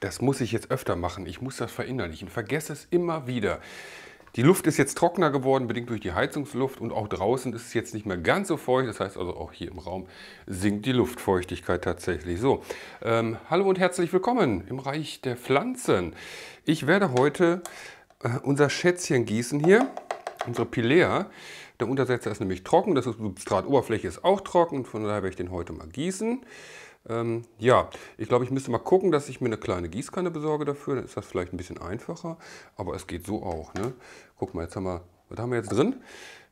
Das muss ich jetzt öfter machen. Ich muss das verinnerlichen. Vergesse es immer wieder. Die Luft ist jetzt trockener geworden, bedingt durch die Heizungsluft und auch draußen ist es jetzt nicht mehr ganz so feucht. Das heißt also auch hier im Raum sinkt die Luftfeuchtigkeit tatsächlich. So, ähm, hallo und herzlich willkommen im Reich der Pflanzen. Ich werde heute äh, unser Schätzchen gießen hier, unsere Pilea. Der Untersetzer ist nämlich trocken, das Substratoberfläche ist auch trocken, von daher werde ich den heute mal gießen. Ähm, ja, ich glaube, ich müsste mal gucken, dass ich mir eine kleine Gießkanne besorge dafür. Dann ist das vielleicht ein bisschen einfacher, aber es geht so auch. Ne? Guck mal, jetzt haben wir, was haben wir jetzt drin?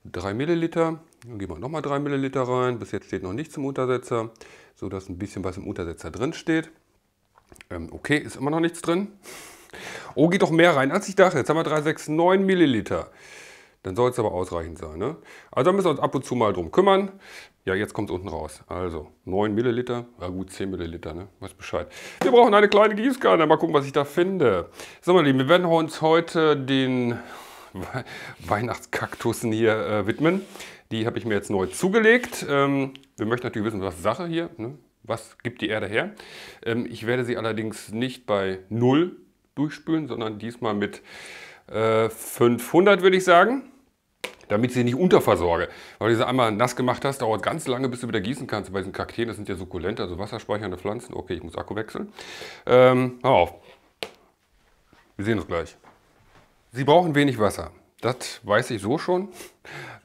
3 Milliliter. Dann geben wir nochmal 3 Milliliter rein. Bis jetzt steht noch nichts im Untersetzer, sodass ein bisschen was im Untersetzer drin steht. Ähm, okay, ist immer noch nichts drin. Oh, geht doch mehr rein, als ich dachte. Jetzt haben wir 369 Milliliter. Dann soll es aber ausreichend sein. Ne? Also da müssen wir uns ab und zu mal drum kümmern. Ja, jetzt kommt es unten raus. Also 9 Milliliter, ja gut, 10 Milliliter, ne? Weiß Bescheid. Wir brauchen eine kleine Gießkanne. Mal gucken, was ich da finde. So, meine Lieben, wir werden uns heute den Weihnachtskaktussen hier äh, widmen. Die habe ich mir jetzt neu zugelegt. Ähm, wir möchten natürlich wissen, was Sache hier, ne? was gibt die Erde her. Ähm, ich werde sie allerdings nicht bei 0 durchspülen, sondern diesmal mit äh, 500 würde ich sagen damit ich sie nicht unterversorge. Weil du sie einmal nass gemacht hast, dauert ganz lange, bis du wieder gießen kannst. Bei diesen Kakteen, das sind ja sukkulente, also wasserspeichernde Pflanzen. Okay, ich muss Akku wechseln. Ähm, hör auf. Wir sehen uns gleich. Sie brauchen wenig Wasser. Das weiß ich so schon.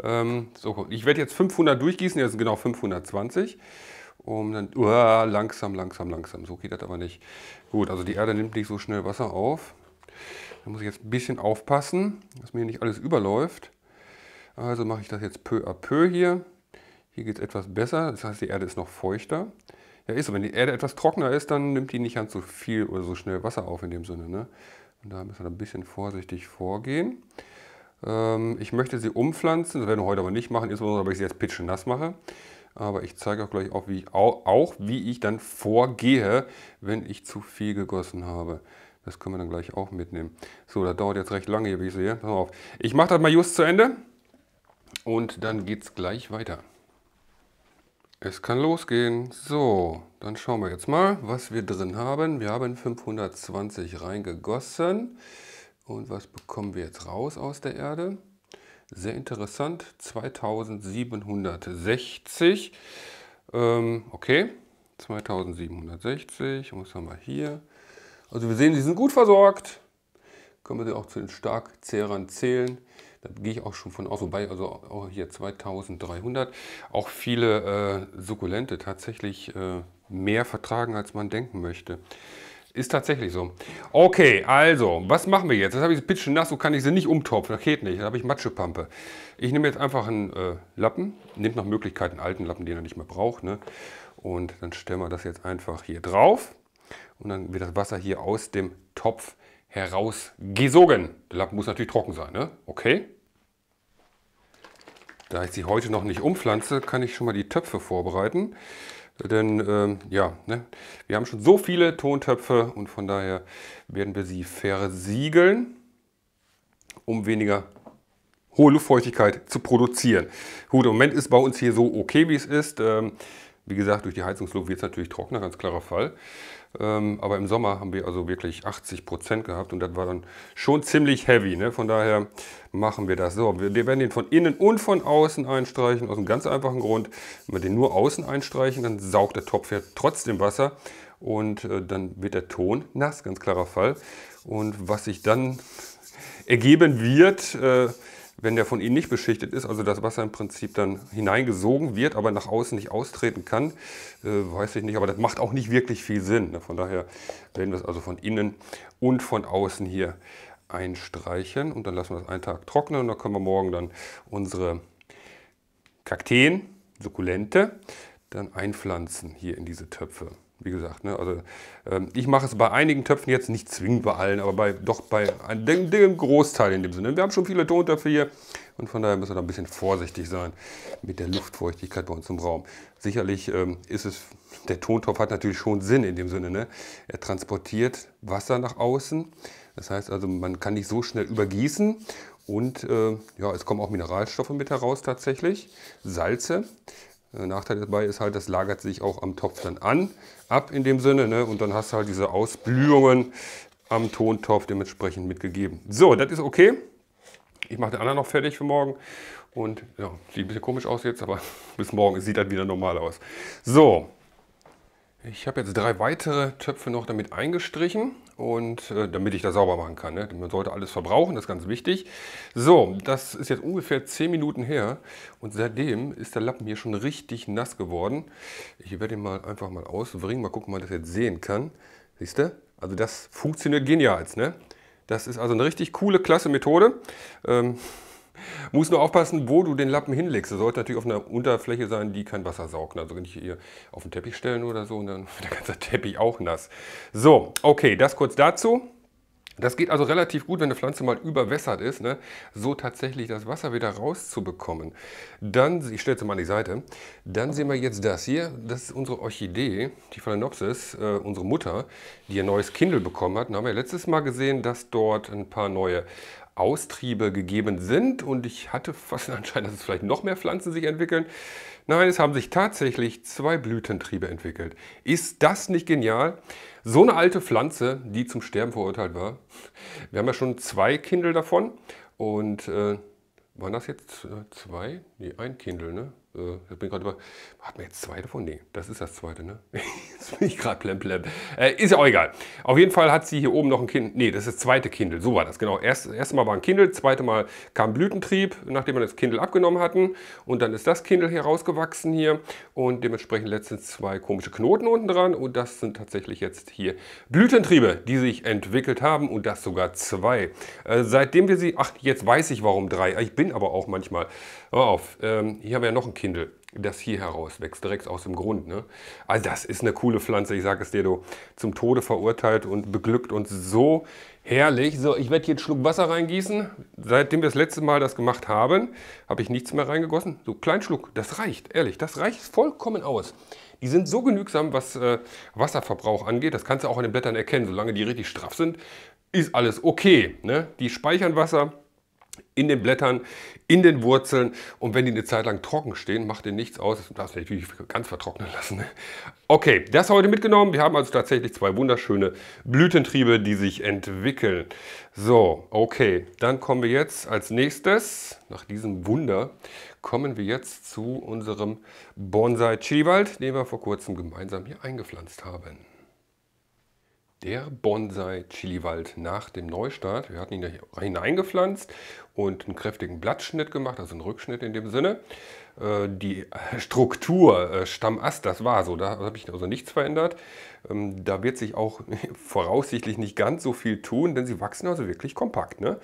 Ähm, so, ich werde jetzt 500 durchgießen, jetzt sind genau 520. Um dann, uh, langsam, langsam, langsam. So geht das aber nicht. Gut, also die Erde nimmt nicht so schnell Wasser auf. Da muss ich jetzt ein bisschen aufpassen, dass mir nicht alles überläuft. Also mache ich das jetzt peu à peu hier. Hier geht es etwas besser, das heißt die Erde ist noch feuchter. Ja, ist so, wenn die Erde etwas trockener ist, dann nimmt die nicht ganz so viel oder so schnell Wasser auf in dem Sinne. Ne? Und da müssen wir ein bisschen vorsichtig vorgehen. Ähm, ich möchte sie umpflanzen, das werden wir heute aber nicht machen, insbesondere weil ich sie jetzt pitchen nass mache. Aber ich zeige auch gleich auch wie, ich, auch, auch, wie ich dann vorgehe, wenn ich zu viel gegossen habe. Das können wir dann gleich auch mitnehmen. So, das dauert jetzt recht lange, hier, wie ich sehe. Pass auf. Ich mache das mal just zu Ende. Und dann geht es gleich weiter. Es kann losgehen. So, dann schauen wir jetzt mal, was wir drin haben. Wir haben 520 reingegossen. Und was bekommen wir jetzt raus aus der Erde? Sehr interessant, 2760. Ähm, okay, 2760. was haben wir hier? Also wir sehen, sie sind gut versorgt. Können wir sie auch zu den Starkzehrern zählen. Da gehe ich auch schon von aus, wobei also auch hier 2300 auch viele äh, Sukkulente tatsächlich äh, mehr vertragen, als man denken möchte. Ist tatsächlich so. Okay, also, was machen wir jetzt? Jetzt habe ich sie pitschen nass, so kann ich sie nicht umtopfen. Das geht nicht, da habe ich Matschepampe. Ich nehme jetzt einfach einen äh, Lappen, nehmt nach Möglichkeit einen alten Lappen, den er nicht mehr braucht. Ne? Und dann stellen wir das jetzt einfach hier drauf. Und dann wird das Wasser hier aus dem Topf herausgesogen. Der Lappen muss natürlich trocken sein, ne? Okay. Da ich sie heute noch nicht umpflanze, kann ich schon mal die Töpfe vorbereiten. Denn ähm, ja, ne? wir haben schon so viele Tontöpfe und von daher werden wir sie versiegeln, um weniger hohe Luftfeuchtigkeit zu produzieren. Gut, im Moment ist bei uns hier so okay, wie es ist. Ähm, wie gesagt, durch die Heizungsluft wird es natürlich trockener, ganz klarer Fall. Ähm, aber im Sommer haben wir also wirklich 80 Prozent gehabt und das war dann schon ziemlich heavy. Ne? Von daher machen wir das so. Wir werden den von innen und von außen einstreichen, aus einem ganz einfachen Grund. Wenn wir den nur außen einstreichen, dann saugt der Topf ja trotzdem Wasser und äh, dann wird der Ton nass, ganz klarer Fall. Und was sich dann ergeben wird, äh, wenn der von innen nicht beschichtet ist, also das Wasser im Prinzip dann hineingesogen wird, aber nach außen nicht austreten kann, äh, weiß ich nicht. Aber das macht auch nicht wirklich viel Sinn. Ne? Von daher werden wir es also von innen und von außen hier einstreichen. Und dann lassen wir das einen Tag trocknen und dann können wir morgen dann unsere Kakteen, Sukkulente, dann einpflanzen hier in diese Töpfe. Wie gesagt, ne? also ähm, ich mache es bei einigen Töpfen jetzt nicht zwingend bei allen, aber bei, doch bei einem, dem Großteil in dem Sinne. Wir haben schon viele Tontöpfe hier und von daher müssen wir da ein bisschen vorsichtig sein mit der Luftfeuchtigkeit bei uns im Raum. Sicherlich ähm, ist es, der Tontopf hat natürlich schon Sinn in dem Sinne. Ne? Er transportiert Wasser nach außen. Das heißt also, man kann nicht so schnell übergießen und äh, ja, es kommen auch Mineralstoffe mit heraus tatsächlich, Salze. Der äh, Nachteil dabei ist halt, das lagert sich auch am Topf dann an, ab in dem Sinne. Ne? Und dann hast du halt diese Ausblühungen am Tontopf dementsprechend mitgegeben. So, das ist okay. Ich mache den anderen noch fertig für morgen. Und ja, sieht ein bisschen komisch aus jetzt, aber bis morgen sieht das wieder normal aus. So, ich habe jetzt drei weitere Töpfe noch damit eingestrichen und äh, damit ich das sauber machen kann. Ne? Man sollte alles verbrauchen, das ist ganz wichtig. So, das ist jetzt ungefähr 10 Minuten her und seitdem ist der Lappen hier schon richtig nass geworden. Ich werde ihn mal einfach mal auswringen, mal gucken, ob man das jetzt sehen kann. Siehst du? Also das funktioniert genial. Ne? Das ist also eine richtig coole, klasse Methode. Ähm, muss nur aufpassen, wo du den Lappen hinlegst. Das sollte natürlich auf einer Unterfläche sein, die kein Wasser saugt. Also nicht hier auf den Teppich stellen oder so und dann wird der ganze Teppich auch nass. So, okay, das kurz dazu. Das geht also relativ gut, wenn eine Pflanze mal überwässert ist, ne? so tatsächlich das Wasser wieder rauszubekommen. Dann, ich stelle es mal an die Seite, dann sehen wir jetzt das hier. Das ist unsere Orchidee, die Phalaenopsis, äh, unsere Mutter, die ihr neues Kindle bekommen hat. Dann haben wir letztes Mal gesehen, dass dort ein paar neue Austriebe gegeben sind. Und ich hatte fast den Anschein, dass es vielleicht noch mehr Pflanzen sich entwickeln. Nein, es haben sich tatsächlich zwei Blütentriebe entwickelt. Ist das nicht genial? So eine alte Pflanze, die zum Sterben verurteilt war. Wir haben ja schon zwei Kindle davon. Und äh, waren das jetzt äh, zwei? Nee, ein Kindle, ne? Äh, ich bin gerade über. Hat man jetzt zweite von? Nee, das ist das zweite, ne? jetzt bin ich gerade plemplem. Äh, ist ja auch egal. Auf jeden Fall hat sie hier oben noch ein Kind. Nee, das ist das zweite Kindle. So war das, genau. Erst, das erste Mal war ein Kindle, zweite Mal kam Blütentrieb, nachdem wir das Kindle abgenommen hatten. Und dann ist das Kindle rausgewachsen hier. Und dementsprechend letztens zwei komische Knoten unten dran. Und das sind tatsächlich jetzt hier Blütentriebe, die sich entwickelt haben. Und das sogar zwei. Äh, seitdem wir sie. Ach, jetzt weiß ich, warum drei. Ich bin aber auch manchmal Hör auf, ähm, hier haben wir ja noch ein Kindle, das hier herauswächst, direkt aus dem Grund. Ne? Also das ist eine coole Pflanze, ich sage es dir, du, zum Tode verurteilt und beglückt uns so herrlich. So, ich werde hier einen Schluck Wasser reingießen. Seitdem wir das letzte Mal das gemacht haben, habe ich nichts mehr reingegossen. So, kleinen Schluck, das reicht, ehrlich, das reicht vollkommen aus. Die sind so genügsam, was äh, Wasserverbrauch angeht. Das kannst du auch an den Blättern erkennen. Solange die richtig straff sind, ist alles okay. Ne? Die speichern Wasser, in den Blättern, in den Wurzeln. Und wenn die eine Zeit lang trocken stehen, macht ihr nichts aus. Das darfst du natürlich ganz vertrocknen lassen. Okay, das heute mitgenommen. Wir haben also tatsächlich zwei wunderschöne Blütentriebe, die sich entwickeln. So, okay, dann kommen wir jetzt als nächstes, nach diesem Wunder, kommen wir jetzt zu unserem Bonsai-Chiliwald, den wir vor kurzem gemeinsam hier eingepflanzt haben. Der Bonsai-Chiliwald nach dem Neustart. Wir hatten ihn da hineingepflanzt und einen kräftigen Blattschnitt gemacht, also einen Rückschnitt in dem Sinne. Äh, die Struktur, äh, Stammast, das war so, da habe ich also nichts verändert. Ähm, da wird sich auch voraussichtlich nicht ganz so viel tun, denn sie wachsen also wirklich kompakt. Ne?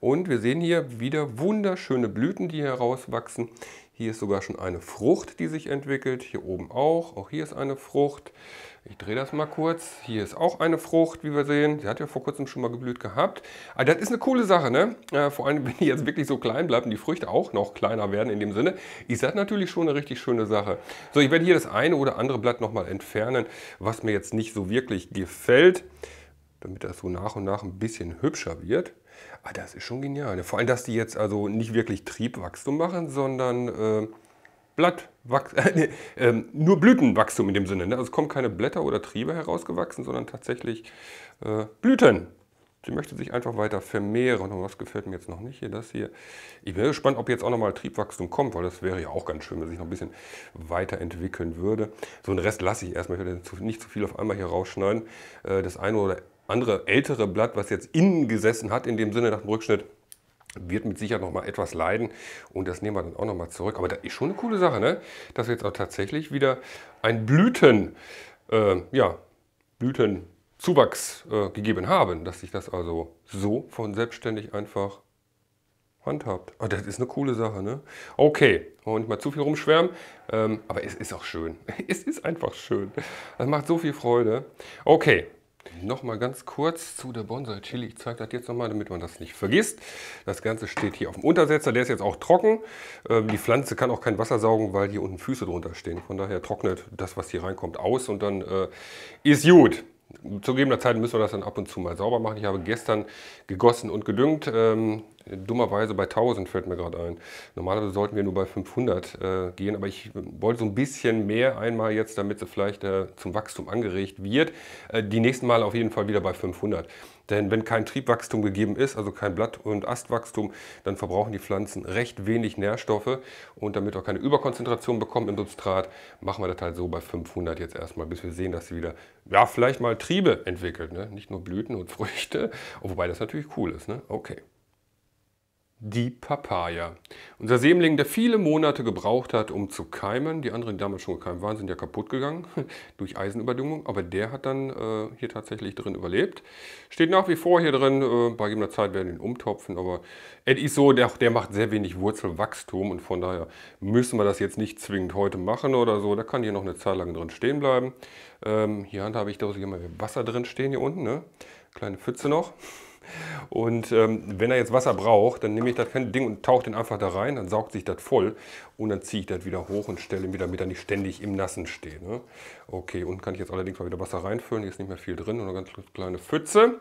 Und wir sehen hier wieder wunderschöne Blüten, die herauswachsen. Hier ist sogar schon eine Frucht, die sich entwickelt. Hier oben auch. Auch hier ist eine Frucht. Ich drehe das mal kurz. Hier ist auch eine Frucht, wie wir sehen. Sie hat ja vor kurzem schon mal geblüht gehabt. Aber ah, das ist eine coole Sache, ne? Äh, vor allem, wenn die jetzt wirklich so klein bleibt und die Früchte auch noch kleiner werden in dem Sinne, ist das natürlich schon eine richtig schöne Sache. So, ich werde hier das eine oder andere Blatt nochmal entfernen, was mir mir jetzt nicht so wirklich gefällt, damit das so nach und nach ein bisschen hübscher wird. Aber ah, das ist schon genial. Vor allem, dass die jetzt also nicht wirklich Triebwachstum machen, sondern ähm, äh, Blattwachstum, äh, äh, nur Blütenwachstum in dem Sinne. Ne? Also es kommen keine Blätter oder Triebe herausgewachsen, sondern tatsächlich äh, Blüten. Sie möchte sich einfach weiter vermehren. Und das gefällt mir jetzt noch nicht? Hier das hier. Ich bin gespannt, ob jetzt auch nochmal Triebwachstum kommt, weil das wäre ja auch ganz schön, wenn sich noch ein bisschen weiterentwickeln würde. So einen Rest lasse ich erstmal. Ich werde nicht zu viel auf einmal hier rausschneiden. Äh, das eine oder andere ältere Blatt, was jetzt innen gesessen hat, in dem Sinne nach dem Rückschnitt, wird mit Sicherheit nochmal etwas leiden und das nehmen wir dann auch nochmal zurück. Aber das ist schon eine coole Sache, ne? dass wir jetzt auch tatsächlich wieder ein Blüten, äh, ja, Blüten Zuwachs äh, gegeben haben, dass sich das also so von selbstständig einfach handhabt. Oh, das ist eine coole Sache, ne? Okay, wollen wir nicht mal zu viel rumschwärmen, ähm, aber es ist auch schön. Es ist einfach schön. Das macht so viel Freude. Okay, nochmal ganz kurz zu der Bonsai Chili. Ich zeige das jetzt nochmal, damit man das nicht vergisst. Das Ganze steht hier auf dem Untersetzer, der ist jetzt auch trocken. Ähm, die Pflanze kann auch kein Wasser saugen, weil hier unten Füße drunter stehen. Von daher trocknet das, was hier reinkommt, aus und dann äh, ist gut zu gegebener Zeit müssen wir das dann ab und zu mal sauber machen. Ich habe gestern gegossen und gedüngt. Ähm, dummerweise bei 1000 fällt mir gerade ein. Normalerweise sollten wir nur bei 500 äh, gehen, aber ich wollte so ein bisschen mehr einmal jetzt, damit sie vielleicht äh, zum Wachstum angeregt wird. Äh, die nächsten Mal auf jeden Fall wieder bei 500. Denn wenn kein Triebwachstum gegeben ist, also kein Blatt- und Astwachstum, dann verbrauchen die Pflanzen recht wenig Nährstoffe. Und damit auch keine Überkonzentration bekommen im Substrat, machen wir das halt so bei 500 jetzt erstmal, bis wir sehen, dass sie wieder, ja, vielleicht mal Triebe entwickelt. Ne? Nicht nur Blüten und Früchte, wobei das natürlich cool ist. Ne? Okay die Papaya. Unser Sämling, der viele Monate gebraucht hat, um zu keimen. Die anderen, die damals schon gekeimt waren, sind ja kaputt gegangen durch Eisenüberdüngung. Aber der hat dann äh, hier tatsächlich drin überlebt. Steht nach wie vor hier drin. Äh, bei gegebener Zeit werden wir ihn umtopfen. Aber es ist so, der, der macht sehr wenig Wurzelwachstum. Und von daher müssen wir das jetzt nicht zwingend heute machen oder so. Da kann hier noch eine Zeit lang drin stehen bleiben. Ähm, hier habe ich da habe ich mal Wasser drin stehen hier unten. Ne? Kleine Pfütze noch. Und ähm, wenn er jetzt Wasser braucht, dann nehme ich das Ding und tauche den einfach da rein, dann saugt sich das voll und dann ziehe ich das wieder hoch und stelle ihn wieder damit er nicht ständig im Nassen steht. Ne? Okay, und kann ich jetzt allerdings mal wieder Wasser reinfüllen, hier ist nicht mehr viel drin, nur eine ganz kleine Pfütze.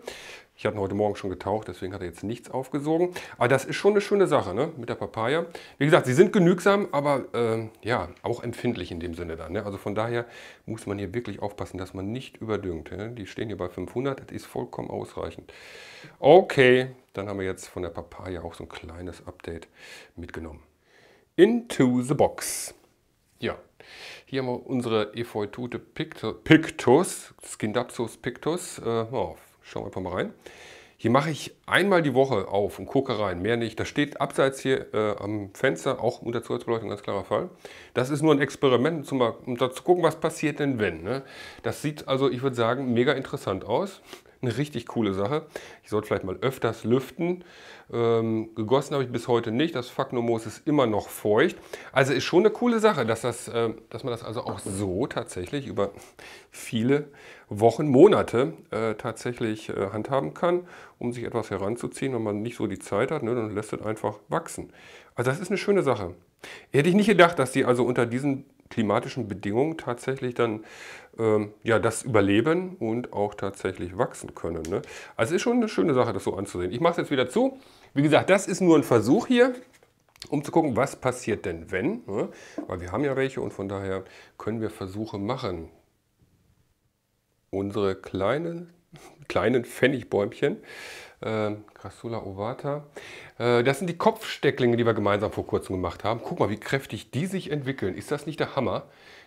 Ich hatte heute Morgen schon getaucht, deswegen hat er jetzt nichts aufgesogen. Aber das ist schon eine schöne Sache ne? mit der Papaya. Wie gesagt, sie sind genügsam, aber äh, ja, auch empfindlich in dem Sinne dann. Ne? Also von daher muss man hier wirklich aufpassen, dass man nicht überdüngt. Ne? Die stehen hier bei 500, das ist vollkommen ausreichend. Okay, dann haben wir jetzt von der Papaya auch so ein kleines Update mitgenommen. Into the Box. Ja, hier haben wir unsere Efeutute Pictus, Pictus Skindapsus Pictus. Äh, oh, Schauen wir einfach mal rein. Hier mache ich einmal die Woche auf und gucke rein, mehr nicht. Das steht abseits hier äh, am Fenster, auch unter Zusatzbeleuchtung, ganz klarer Fall. Das ist nur ein Experiment, zum, um da zu gucken, was passiert denn wenn. Ne? Das sieht also, ich würde sagen, mega interessant aus. Eine richtig coole Sache. Ich sollte vielleicht mal öfters lüften. Ähm, gegossen habe ich bis heute nicht. Das Fagnomoos ist immer noch feucht. Also ist schon eine coole Sache, dass, das, äh, dass man das also auch so tatsächlich über viele Wochen, Monate äh, tatsächlich äh, handhaben kann, um sich etwas heranzuziehen, wenn man nicht so die Zeit hat. Ne, dann lässt es einfach wachsen. Also das ist eine schöne Sache. Hätte ich nicht gedacht, dass die also unter diesen klimatischen Bedingungen tatsächlich dann ähm, ja, das überleben und auch tatsächlich wachsen können. Ne? Also ist schon eine schöne Sache, das so anzusehen. Ich mache es jetzt wieder zu. Wie gesagt, das ist nur ein Versuch hier, um zu gucken, was passiert denn, wenn. Ne? Weil wir haben ja welche und von daher können wir Versuche machen. Unsere kleinen, kleinen Pfennigbäumchen Crassula ähm, ovata. Äh, das sind die Kopfstecklinge, die wir gemeinsam vor kurzem gemacht haben. Guck mal, wie kräftig die sich entwickeln. Ist das nicht der Hammer?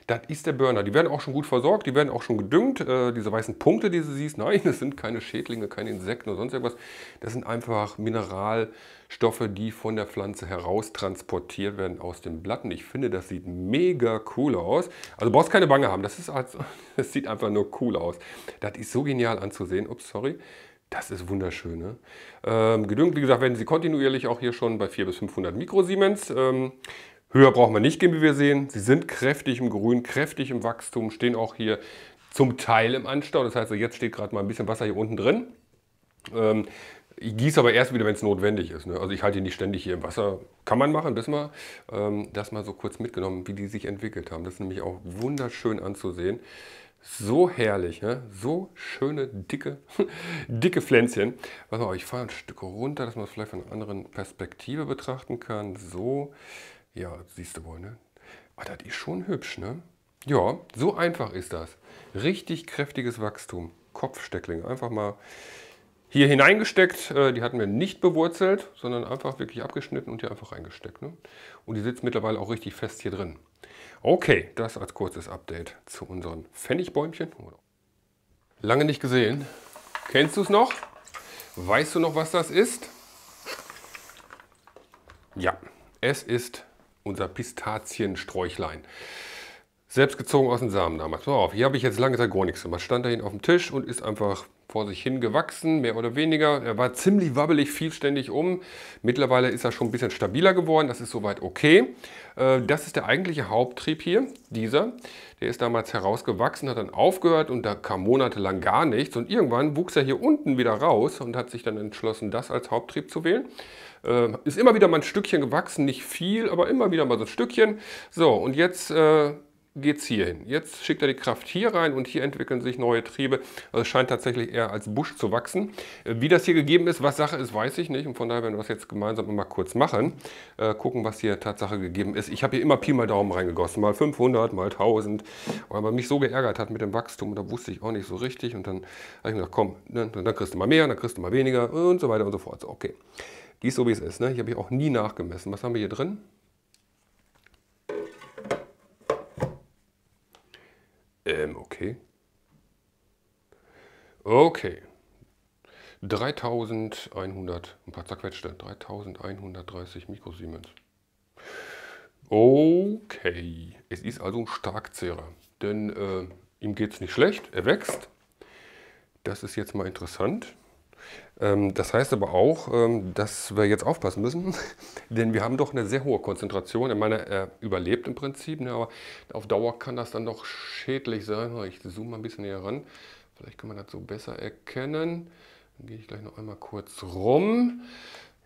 Das ist der Burner. Die werden auch schon gut versorgt, die werden auch schon gedüngt. Äh, diese weißen Punkte, die du siehst, nein, das sind keine Schädlinge, keine Insekten oder sonst irgendwas. Das sind einfach Mineralstoffe, die von der Pflanze heraus transportiert werden aus den Blatten. Ich finde, das sieht mega cool aus. Also brauchst keine Bange haben, das, ist als, das sieht einfach nur cool aus. Das ist so genial anzusehen. Ups, sorry. Das ist wunderschön. Ne? Ähm, gedüngt, wie gesagt, werden sie kontinuierlich auch hier schon bei 400 bis 500 Mikrosiemens. Ähm, höher brauchen wir nicht gehen, wie wir sehen. Sie sind kräftig im Grün, kräftig im Wachstum, stehen auch hier zum Teil im Anstau. Das heißt, jetzt steht gerade mal ein bisschen Wasser hier unten drin. Ähm, ich gieße aber erst wieder, wenn es notwendig ist. Ne? Also ich halte die nicht ständig hier im Wasser. Kann man machen, wissen wir. Ähm, das mal so kurz mitgenommen, wie die sich entwickelt haben. Das ist nämlich auch wunderschön anzusehen. So herrlich, ne? so schöne, dicke, dicke Pflänzchen. Pass mal, ich fahre ein Stück runter, dass man es vielleicht von einer anderen Perspektive betrachten kann. So, ja, siehst du wohl, ne? Aber ah, das ist schon hübsch, ne? Ja, so einfach ist das. Richtig kräftiges Wachstum. Kopfstecklinge, einfach mal hier hineingesteckt. Äh, die hatten wir nicht bewurzelt, sondern einfach wirklich abgeschnitten und hier einfach reingesteckt. Ne? Und die sitzt mittlerweile auch richtig fest hier drin. Okay, das als kurzes Update zu unseren Pfennigbäumchen. Lange nicht gesehen. Kennst du es noch? Weißt du noch, was das ist? Ja, es ist unser Pistaziensträuchlein. Selbst gezogen aus den Samen damals. Pass auf, hier habe ich jetzt lange Zeit gar nichts gemacht. Stand da hinten auf dem Tisch und ist einfach vor sich hin gewachsen, mehr oder weniger. Er war ziemlich wabbelig, fiel ständig um. Mittlerweile ist er schon ein bisschen stabiler geworden, das ist soweit okay. Äh, das ist der eigentliche Haupttrieb hier, dieser. Der ist damals herausgewachsen, hat dann aufgehört und da kam monatelang gar nichts. Und irgendwann wuchs er hier unten wieder raus und hat sich dann entschlossen, das als Haupttrieb zu wählen. Äh, ist immer wieder mal ein Stückchen gewachsen, nicht viel, aber immer wieder mal so ein Stückchen. So, und jetzt äh, geht es hier hin. Jetzt schickt er die Kraft hier rein und hier entwickeln sich neue Triebe. Also es scheint tatsächlich eher als Busch zu wachsen. Äh, wie das hier gegeben ist, was Sache ist, weiß ich nicht. Und von daher werden wir das jetzt gemeinsam mal kurz machen. Äh, gucken, was hier Tatsache gegeben ist. Ich habe hier immer Pi mal Daumen reingegossen. Mal 500, mal 1000. Weil man mich so geärgert hat mit dem Wachstum. Und da wusste ich auch nicht so richtig. Und dann habe ich mir gedacht, komm, ne, dann, dann kriegst du mal mehr, dann kriegst du mal weniger und so weiter und so fort. So, okay. Die ist so, wie es ist. Ne? Hier habe ich auch nie nachgemessen. Was haben wir hier drin? Ähm, okay. Okay. 3100, ein paar zerquetschte, 3130 Mikrosiemens. Okay, es ist also ein Starkzehrer, denn äh, ihm geht es nicht schlecht, er wächst. Das ist jetzt mal interessant. Ähm, das heißt aber auch, ähm, dass wir jetzt aufpassen müssen, denn wir haben doch eine sehr hohe Konzentration. Ich meine, er überlebt im Prinzip, ne, aber auf Dauer kann das dann doch schädlich sein. Ich zoome mal ein bisschen näher ran. Vielleicht kann man das so besser erkennen. Dann gehe ich gleich noch einmal kurz rum.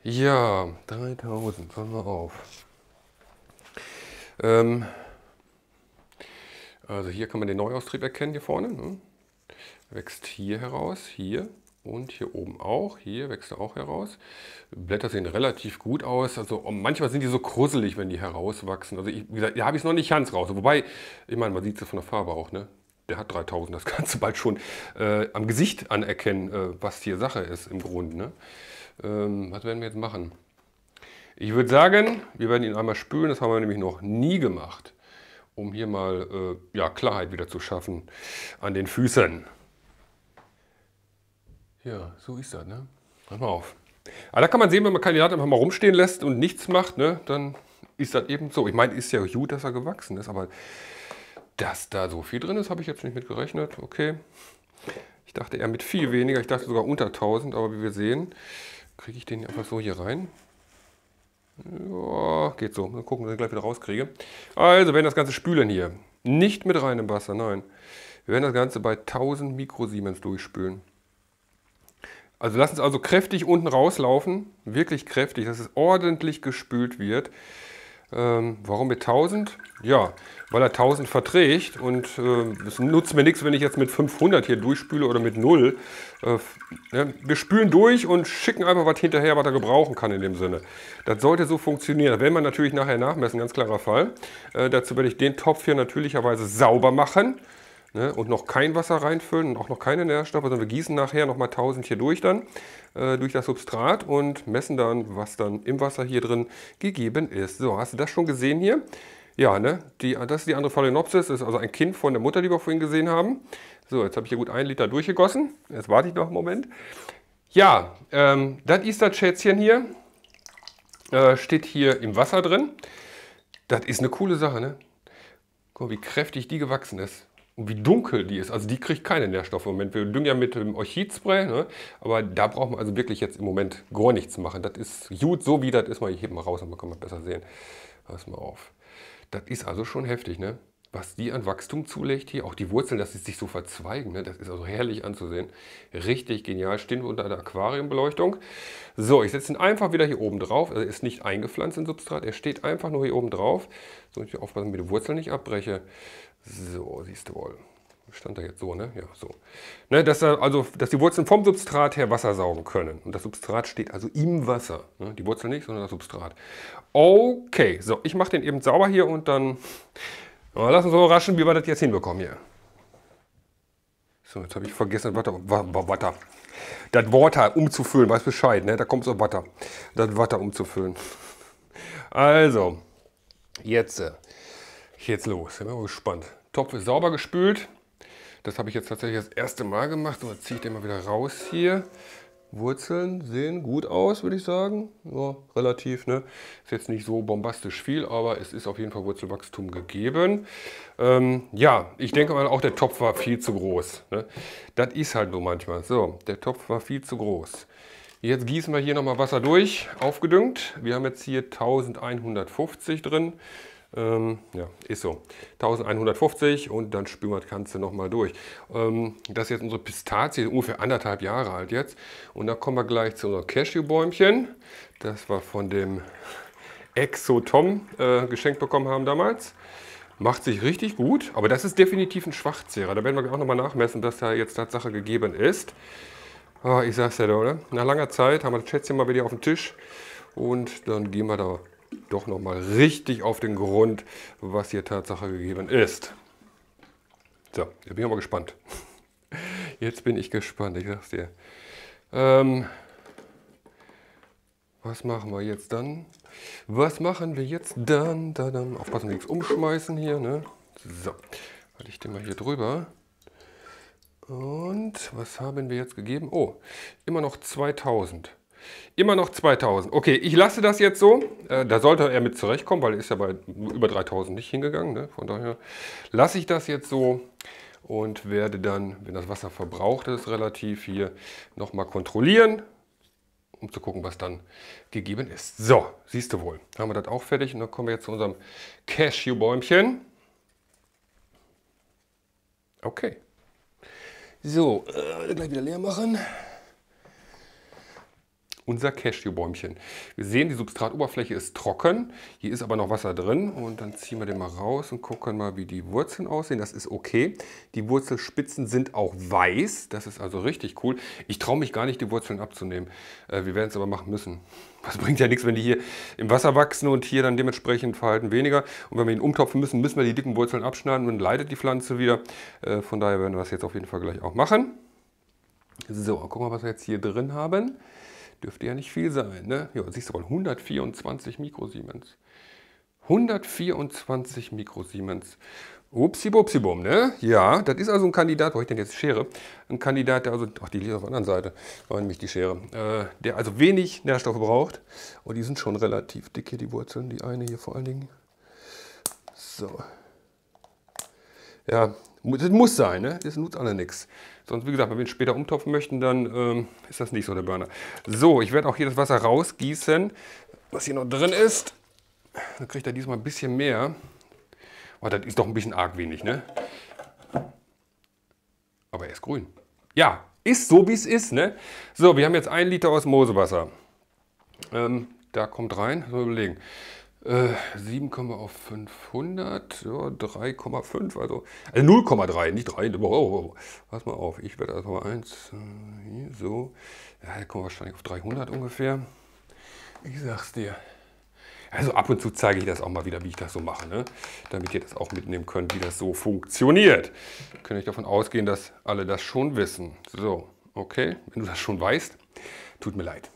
Ja, 3000, fangen wir auf. Ähm, also hier kann man den Neuaustrieb erkennen, hier vorne. Ne? Wächst hier heraus, hier und hier oben auch. Hier wächst er auch heraus. Blätter sehen relativ gut aus. Also manchmal sind die so krusselig, wenn die herauswachsen. Also ich, wie gesagt, da habe ich es noch nicht ganz raus. Wobei, ich meine, man sieht es von der Farbe auch, ne? Der hat 3000, das kannst du bald schon äh, am Gesicht anerkennen, äh, was hier Sache ist im Grunde. Ne? Ähm, was werden wir jetzt machen? Ich würde sagen, wir werden ihn einmal spülen. Das haben wir nämlich noch nie gemacht, um hier mal äh, ja, Klarheit wieder zu schaffen an den Füßen. Ja, so ist das, ne? Pass mal auf. Aber da kann man sehen, wenn man Kandidat einfach mal rumstehen lässt und nichts macht, ne, dann ist das eben so. Ich meine, ist ja gut, dass er gewachsen ist, aber dass da so viel drin ist, habe ich jetzt nicht mit gerechnet. Okay. Ich dachte eher mit viel weniger. Ich dachte sogar unter 1000, aber wie wir sehen, kriege ich den einfach so hier rein. Ja, geht so. Mal gucken, dass ich gleich wieder rauskriege. Also, wenn das Ganze spülen hier. Nicht mit reinem Wasser, nein. Wir werden das Ganze bei 1000 Mikrosiemens durchspülen. Also lass uns also kräftig unten rauslaufen, wirklich kräftig, dass es ordentlich gespült wird. Ähm, warum mit 1000? Ja, weil er 1000 verträgt und äh, es nutzt mir nichts, wenn ich jetzt mit 500 hier durchspüle oder mit 0. Äh, ja, ne, wir spülen durch und schicken einfach was hinterher, was er gebrauchen kann in dem Sinne. Das sollte so funktionieren. Wenn man natürlich nachher nachmessen, ganz klarer Fall. Äh, dazu werde ich den Topf hier natürlicherweise sauber machen ne, und noch kein Wasser reinfüllen und auch noch keine Nährstoffe, sondern wir gießen nachher nochmal 1000 hier durch dann, äh, durch das Substrat und messen dann, was dann im Wasser hier drin gegeben ist. So, hast du das schon gesehen hier? Ja, ne? Die, das ist die andere Phalaenopsis, das ist also ein Kind von der Mutter, die wir vorhin gesehen haben. So, jetzt habe ich hier gut einen Liter durchgegossen. Jetzt warte ich noch einen Moment. Ja, ähm, das easter das Schätzchen hier. Äh, steht hier im Wasser drin. Das ist eine coole Sache, ne? Guck mal, wie kräftig die gewachsen ist wie dunkel die ist. Also die kriegt keine Nährstoffe im Moment. Wir düngen ja mit dem Orchidspray, ne? aber da braucht man also wirklich jetzt im Moment gar nichts machen. Das ist gut, so wie das ist. Mal, ich hebe mal raus, dann kann man besser sehen. Pass mal auf. Das ist also schon heftig, ne? was die an Wachstum zulegt hier, auch die Wurzeln, dass sie sich so verzweigen, ne? das ist also herrlich anzusehen. Richtig genial, stehen wir unter der Aquariumbeleuchtung. So, ich setze ihn einfach wieder hier oben drauf, er ist nicht eingepflanzt in Substrat, er steht einfach nur hier oben drauf. So, ich aufpassen, dass ich die Wurzeln nicht abbreche. So, siehst du wohl. Stand da jetzt so, ne? Ja, so. Ne, dass, also, dass die Wurzeln vom Substrat her Wasser saugen können. Und das Substrat steht also im Wasser. Ne? Die Wurzel nicht, sondern das Substrat. Okay, so, ich mache den eben sauber hier und dann aber lass uns überraschen, wie wir das jetzt hinbekommen hier. So, jetzt habe ich vergessen, Watter, Watter. Das Water umzufüllen, weiß Bescheid, ne? Da kommt so Watter. Das Watter umzufüllen. Also, jetzt, jetzt äh, los. Ich Bin mal gespannt. Topf ist sauber gespült. Das habe ich jetzt tatsächlich das erste Mal gemacht. So, jetzt ziehe ich den mal wieder raus hier. Wurzeln sehen gut aus, würde ich sagen. Ja, relativ, ne? Ist jetzt nicht so bombastisch viel, aber es ist auf jeden Fall Wurzelwachstum gegeben. Ähm, ja, ich denke mal, auch der Topf war viel zu groß. Ne? Das ist halt so manchmal. So, der Topf war viel zu groß. Jetzt gießen wir hier nochmal Wasser durch, aufgedüngt. Wir haben jetzt hier 1150 drin. Ähm, ja, ist so. 1150 und dann spüren wir das Ganze nochmal durch. Ähm, das ist jetzt unsere Pistazie, ungefähr anderthalb Jahre alt jetzt. Und da kommen wir gleich zu unserem Cashew-Bäumchen. Das war von dem Exotom äh, geschenkt bekommen haben damals. Macht sich richtig gut, aber das ist definitiv ein Schwachzehrer. Da werden wir auch nochmal nachmessen, dass da jetzt Tatsache gegeben ist. Oh, ich sag's ja, oder? Nach langer Zeit haben wir das Schätzchen mal wieder auf dem Tisch und dann gehen wir da doch nochmal richtig auf den Grund, was hier Tatsache gegeben ist. So, jetzt bin ich aber gespannt. Jetzt bin ich gespannt, ich sag's dir. Ähm, was machen wir jetzt dann? Was machen wir jetzt dann? Da, dann aufpassen, nichts umschmeißen hier. Ne? So, halte ich den mal hier drüber. Und was haben wir jetzt gegeben? Oh, immer noch 2000. Immer noch 2000. Okay, ich lasse das jetzt so. Äh, da sollte er mit zurechtkommen, weil er ist ja bei über 3000 nicht hingegangen. Ne? Von daher lasse ich das jetzt so und werde dann, wenn das Wasser verbraucht ist, relativ hier nochmal kontrollieren, um zu gucken, was dann gegeben ist. So, siehst du wohl, haben wir das auch fertig und dann kommen wir jetzt zu unserem Cashew-Bäumchen. Okay. So, äh, gleich wieder leer machen unser Cashewbäumchen. Wir sehen, die Substratoberfläche ist trocken, hier ist aber noch Wasser drin und dann ziehen wir den mal raus und gucken mal, wie die Wurzeln aussehen. Das ist okay. Die Wurzelspitzen sind auch weiß, das ist also richtig cool. Ich traue mich gar nicht, die Wurzeln abzunehmen. Äh, wir werden es aber machen müssen. Das bringt ja nichts, wenn die hier im Wasser wachsen und hier dann dementsprechend verhalten weniger. Und wenn wir ihn umtopfen müssen, müssen wir die dicken Wurzeln abschneiden und leidet die Pflanze wieder. Äh, von daher werden wir das jetzt auf jeden Fall gleich auch machen. So, gucken wir mal, was wir jetzt hier drin haben. Dürfte ja nicht viel sein, ne? Ja, siehst du mal, 124 Mikrosiemens. 124 Mikrosiemens. Upsi bupsi bum, ne? Ja, das ist also ein Kandidat, wo ich denn jetzt Schere? Ein Kandidat, der also, ach, die liegt auf der anderen Seite, war nämlich die Schere, äh, der also wenig Nährstoffe braucht. Und die sind schon relativ dick hier, die Wurzeln, die eine hier vor allen Dingen. So. Ja, das muss sein, ne? Das nutzt alle nichts. Sonst, wie gesagt, wenn wir ihn später umtopfen möchten, dann ähm, ist das nicht so der Burner. So, ich werde auch hier das Wasser rausgießen, was hier noch drin ist. Dann kriegt er diesmal ein bisschen mehr. Oh, das ist doch ein bisschen arg wenig, ne? Aber er ist grün. Ja, ist so, wie es ist, ne? So, wir haben jetzt ein Liter Osmosewasser. Ähm, da kommt rein, so überlegen. 7,5 auf 500, ja, 3,5, also, äh, also 0,3, nicht 3. Pass mal auf, ich werde also 1, äh, so. Ja, da kommen wir wahrscheinlich auf 300 ungefähr. Ich sag's dir. Also ab und zu zeige ich das auch mal wieder, wie ich das so mache, ne? damit ihr das auch mitnehmen könnt, wie das so funktioniert. Könnte ich davon ausgehen, dass alle das schon wissen. So, okay, wenn du das schon weißt, tut mir leid.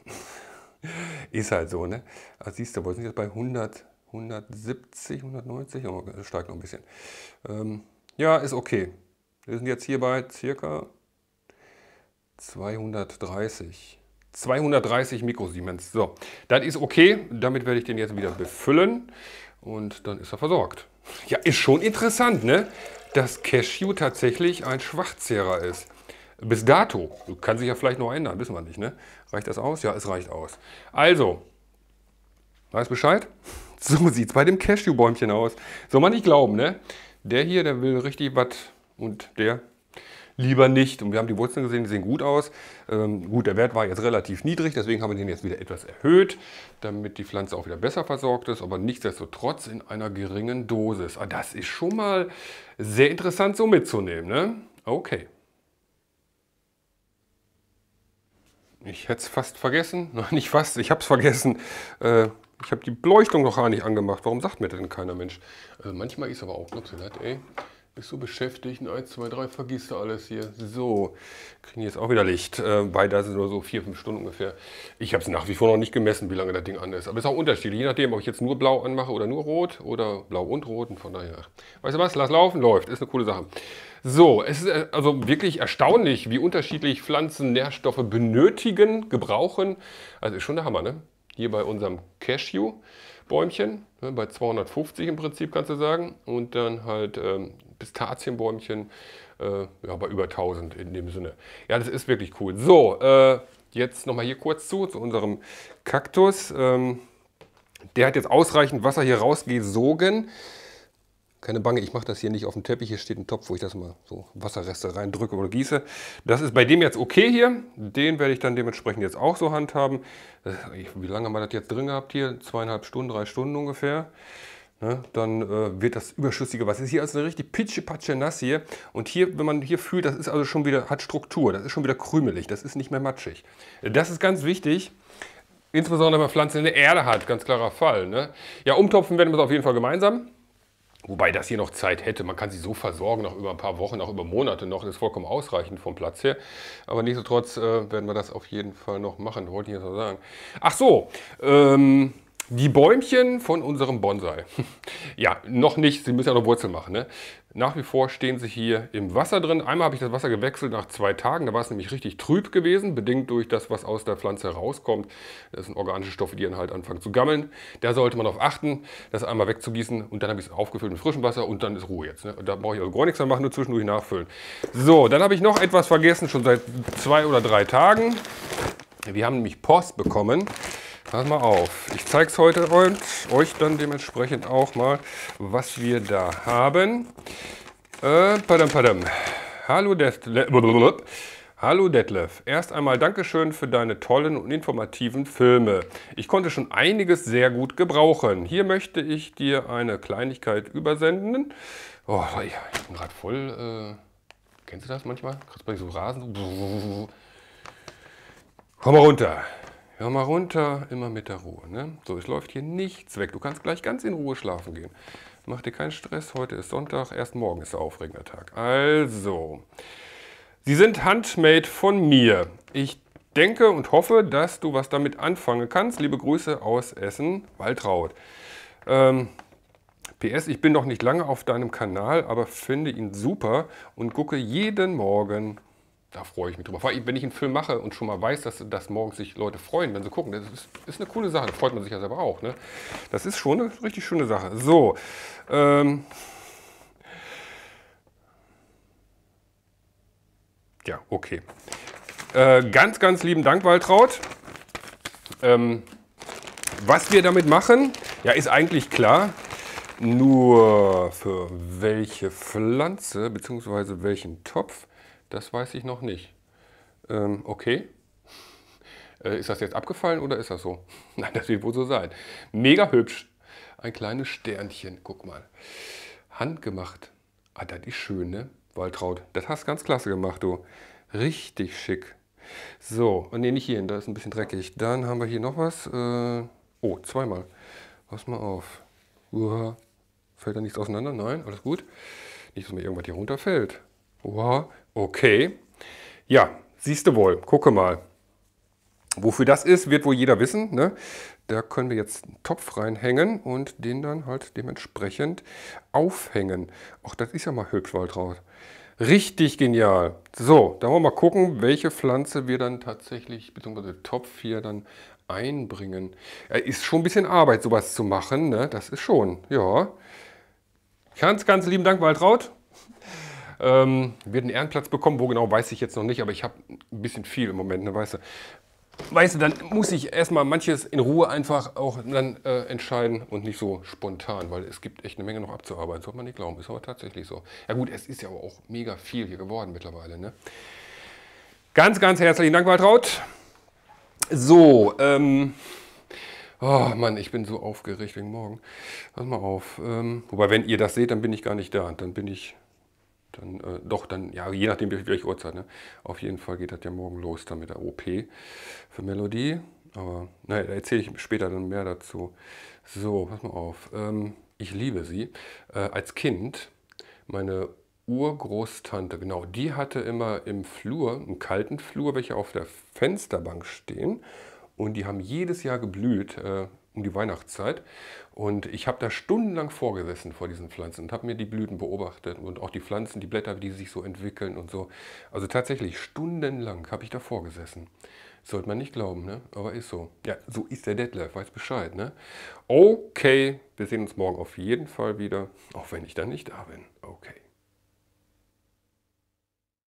Ist halt so, ne? Also siehst du, wir sind jetzt bei 100, 170, 190, steigt noch ein bisschen. Ähm, ja, ist okay. Wir sind jetzt hier bei circa 230. 230 Mikrosiemens. So, das ist okay. Damit werde ich den jetzt wieder befüllen und dann ist er versorgt. Ja, ist schon interessant, ne? Dass Cashew tatsächlich ein Schwachzehrer ist. Bis dato. Kann sich ja vielleicht noch ändern, wissen wir nicht, ne? Reicht das aus? Ja, es reicht aus. Also, weiß Bescheid? So sieht es bei dem Cashew-Bäumchen aus. Soll man nicht glauben, ne? Der hier, der will richtig was und der lieber nicht. Und wir haben die Wurzeln gesehen, die sehen gut aus. Ähm, gut, der Wert war jetzt relativ niedrig, deswegen haben wir den jetzt wieder etwas erhöht, damit die Pflanze auch wieder besser versorgt ist, aber nichtsdestotrotz in einer geringen Dosis. Ah, das ist schon mal sehr interessant so mitzunehmen. Ne? Okay. Ich hätte es fast vergessen. Nein, nicht fast, ich habe es vergessen. Äh, ich habe die Beleuchtung noch gar nicht angemacht. Warum sagt mir denn keiner Mensch? Äh, manchmal ist aber auch Glücksel, ey. Bist so beschäftigt, 1, 2, 3, vergisst du alles hier. So, kriegen jetzt auch wieder Licht. Äh, bei da sind nur so 4, 5 Stunden ungefähr. Ich habe es nach wie vor noch nicht gemessen, wie lange das Ding an ist. Aber es ist auch unterschiedlich, je nachdem, ob ich jetzt nur blau anmache oder nur rot oder blau und rot. Und von daher, weißt du was, lass laufen, läuft. Ist eine coole Sache. So, es ist äh, also wirklich erstaunlich, wie unterschiedlich Pflanzen Nährstoffe benötigen, gebrauchen. Also ist schon der Hammer, ne? Hier bei unserem Cashew-Bäumchen, ne, bei 250 im Prinzip kannst du sagen. Und dann halt ähm, Pistazienbäumchen äh, ja, bei über 1000 in dem Sinne. Ja, das ist wirklich cool. So, äh, jetzt nochmal hier kurz zu, zu unserem Kaktus. Ähm, der hat jetzt ausreichend Wasser hier rausgesogen. Keine Bange, ich mache das hier nicht auf dem Teppich. Hier steht ein Topf, wo ich das mal so Wasserreste reindrücke oder gieße. Das ist bei dem jetzt okay hier. Den werde ich dann dementsprechend jetzt auch so handhaben. Äh, wie lange haben wir das jetzt drin gehabt hier? Zweieinhalb Stunden, drei Stunden ungefähr. Ne, dann äh, wird das überschüssige Wasser. Ist hier also eine richtig pitschepatsche nass hier. Und hier, wenn man hier fühlt, das ist also schon wieder, hat Struktur, das ist schon wieder krümelig, das ist nicht mehr matschig. Das ist ganz wichtig, insbesondere wenn man Pflanzen in der Erde hat, ganz klarer Fall. Ne? Ja, umtopfen werden wir es auf jeden Fall gemeinsam. Wobei das hier noch Zeit hätte. Man kann sie so versorgen, noch über ein paar Wochen, auch über Monate noch. Das ist vollkommen ausreichend vom Platz her. Aber nichtsdestotrotz äh, werden wir das auf jeden Fall noch machen, wollte ich jetzt noch sagen. Ach so, ähm, die Bäumchen von unserem Bonsai. ja, noch nicht, sie müssen ja noch Wurzeln machen. Ne? Nach wie vor stehen sie hier im Wasser drin. Einmal habe ich das Wasser gewechselt nach zwei Tagen. Da war es nämlich richtig trüb gewesen, bedingt durch das, was aus der Pflanze herauskommt. Das sind organische Stoffe, die dann halt anfangen zu gammeln. Da sollte man darauf achten, das einmal wegzugießen. Und dann habe ich es aufgefüllt mit frischem Wasser und dann ist Ruhe jetzt. Ne? Da brauche ich also gar nichts mehr machen, nur zwischendurch nachfüllen. So, dann habe ich noch etwas vergessen, schon seit zwei oder drei Tagen. Wir haben nämlich Post bekommen Pass mal auf. Ich zeige es heute und euch dann dementsprechend auch mal, was wir da haben. Äh, padam, padam. Hallo, Detlef. Hallo Detlef, erst einmal Dankeschön für deine tollen und informativen Filme. Ich konnte schon einiges sehr gut gebrauchen. Hier möchte ich dir eine Kleinigkeit übersenden. Oh, ich bin gerade voll... Äh Kennst du das manchmal? Gerade bei so Rasen. Komm mal runter. Hör mal runter, immer mit der Ruhe. Ne? So, es läuft hier nichts weg. Du kannst gleich ganz in Ruhe schlafen gehen. Mach dir keinen Stress, heute ist Sonntag, erst morgen ist der aufregende Tag. Also, sie sind handmade von mir. Ich denke und hoffe, dass du was damit anfangen kannst. Liebe Grüße aus Essen, Waltraut. Ähm, PS, ich bin noch nicht lange auf deinem Kanal, aber finde ihn super und gucke jeden Morgen da freue ich mich drüber. Vor allem, wenn ich einen Film mache und schon mal weiß, dass, dass morgens sich Leute freuen, wenn sie gucken, das ist, ist eine coole Sache. Da freut man sich ja selber auch. Ne? Das ist schon eine richtig schöne Sache. So. Ähm ja, okay. Äh, ganz, ganz lieben Dank, Waltraud. Ähm, was wir damit machen, ja, ist eigentlich klar. Nur für welche Pflanze bzw. welchen Topf das weiß ich noch nicht. Ähm, okay. Äh, ist das jetzt abgefallen oder ist das so? Nein, das wird wohl so sein. Mega hübsch. Ein kleines Sternchen, guck mal. Handgemacht. Ah, das ist schön, ne? Waltraud, das hast ganz klasse gemacht, du. Richtig schick. So, und oh, nee, nicht hier hin, da ist ein bisschen dreckig. Dann haben wir hier noch was. Äh, oh, zweimal. Pass mal auf. Uha. Fällt da nichts auseinander? Nein, alles gut. Nicht, dass mir irgendwas hier runterfällt. Wow, okay. Ja, siehst du wohl, gucke mal. Wofür das ist, wird wohl jeder wissen. Ne? Da können wir jetzt einen Topf reinhängen und den dann halt dementsprechend aufhängen. Auch das ist ja mal hübsch, Waldraut. Richtig genial. So, da wollen wir mal gucken, welche Pflanze wir dann tatsächlich, beziehungsweise Topf hier dann einbringen. Er Ist schon ein bisschen Arbeit, sowas zu machen, ne? Das ist schon, ja. Ganz, ganz lieben Dank, Waldraut. Ähm, wird einen Ehrenplatz bekommen, wo genau weiß ich jetzt noch nicht, aber ich habe ein bisschen viel im Moment, ne, weißt du. Weißt du, dann muss ich erstmal manches in Ruhe einfach auch dann äh, entscheiden und nicht so spontan, weil es gibt echt eine Menge noch abzuarbeiten. Sollte man nicht glauben, ist aber tatsächlich so. Ja gut, es ist ja aber auch mega viel hier geworden mittlerweile. Ne? Ganz, ganz herzlichen Dank, Waltraud. So, ähm, Oh Mann, ich bin so aufgeregt wegen morgen. Pass mal auf. Ähm, wobei, wenn ihr das seht, dann bin ich gar nicht da. Dann bin ich dann, äh, doch, dann, ja, je nachdem, welche Uhrzeit. Ne? Auf jeden Fall geht das ja morgen los dann mit der OP für Melodie. Aber naja, da erzähle ich später dann mehr dazu. So, pass mal auf. Ähm, ich liebe sie. Äh, als Kind, meine Urgroßtante, genau, die hatte immer im Flur, im kalten Flur, welche auf der Fensterbank stehen. Und die haben jedes Jahr geblüht äh, um die Weihnachtszeit. Und ich habe da stundenlang vorgesessen vor diesen Pflanzen und habe mir die Blüten beobachtet und auch die Pflanzen, die Blätter, die sich so entwickeln und so. Also tatsächlich stundenlang habe ich da vorgesessen. Sollte man nicht glauben, ne? aber ist so. Ja, so ist der Detlef, weiß Bescheid. Ne? Okay, wir sehen uns morgen auf jeden Fall wieder, auch wenn ich dann nicht da bin.